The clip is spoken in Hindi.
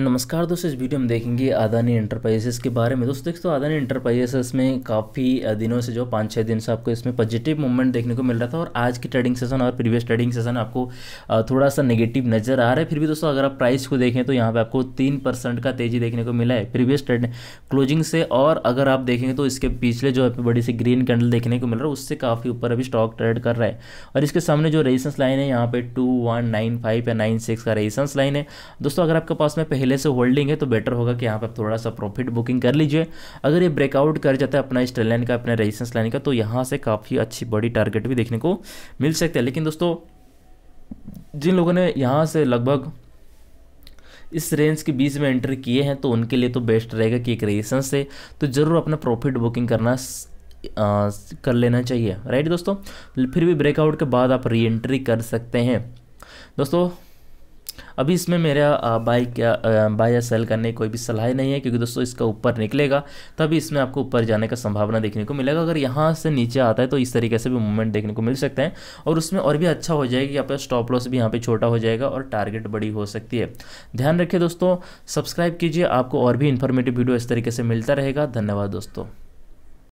नमस्कार दोस्तों इस वीडियो में देखेंगे अदानी इंटरप्राइजेस के बारे में दोस्तों देखते तो अदानी इंटरप्राइजेस में काफ़ी दिनों से जो पाँच छः दिन से आपको इसमें पॉजिटिव मूवमेंट देखने को मिल रहा था और आज की ट्रेडिंग सेशन और प्रीवियस ट्रेडिंग सेशन आपको थोड़ा सा नेगेटिव नज़र आ रहा है फिर भी दोस्तों अगर आप प्राइस को देखें तो यहाँ पर आपको तीन परसेंट का तेज़ी देखने को मिला है प्रीवियस ट्रेड क्लोजिंग से और अगर आप देखेंगे तो इसके पिछले जो है बड़ी सी ग्रीन कैंडल देखने को मिल रहा है उससे काफ़ी ऊपर अभी स्टॉक ट्रेड कर रहा है और इसके सामने जो रेजिस्टेंस लाइन है यहाँ पर टू वन नाइन फाइव या नाइन सिक्स का रेजिस्टेंस लाइन है दोस्तों अगर आपके पास में पहले पहले से होल्डिंग है तो बेटर होगा कि यहाँ पर थोड़ा सा प्रॉफिट बुकिंग कर लीजिए अगर ये ब्रेकआउट कर जाता है अपना इस लाइन का अपने रेजिस्टेंस लाइन का तो यहाँ से काफ़ी अच्छी बड़ी टारगेट भी देखने को मिल सकता है लेकिन दोस्तों जिन लोगों ने यहाँ से लगभग इस रेंज के बीच में एंटर किए हैं तो उनके लिए तो बेस्ट रहेगा कि एक रेजिस्टेंस से तो ज़रूर अपना प्रॉफिट बुकिंग करना आ, कर लेना चाहिए राइट दोस्तों फिर भी ब्रेकआउट के बाद आप री एंट्री कर सकते हैं दोस्तों अभी इसमें मेरा बाई क्या बाई या सेल करने की कोई भी सलाह नहीं है क्योंकि दोस्तों इसका ऊपर निकलेगा तभी इसमें आपको ऊपर जाने का संभावना देखने को मिलेगा अगर यहाँ से नीचे आता है तो इस तरीके से भी मूवमेंट देखने को मिल सकते हैं और उसमें और भी अच्छा हो जाएगा कि आपका स्टॉप लॉस भी यहाँ पर छोटा हो जाएगा और टारगेट बड़ी हो सकती है ध्यान रखिए दोस्तों सब्सक्राइब कीजिए आपको और भी इन्फॉर्मेटिव वीडियो इस तरीके से मिलता रहेगा धन्यवाद दोस्तों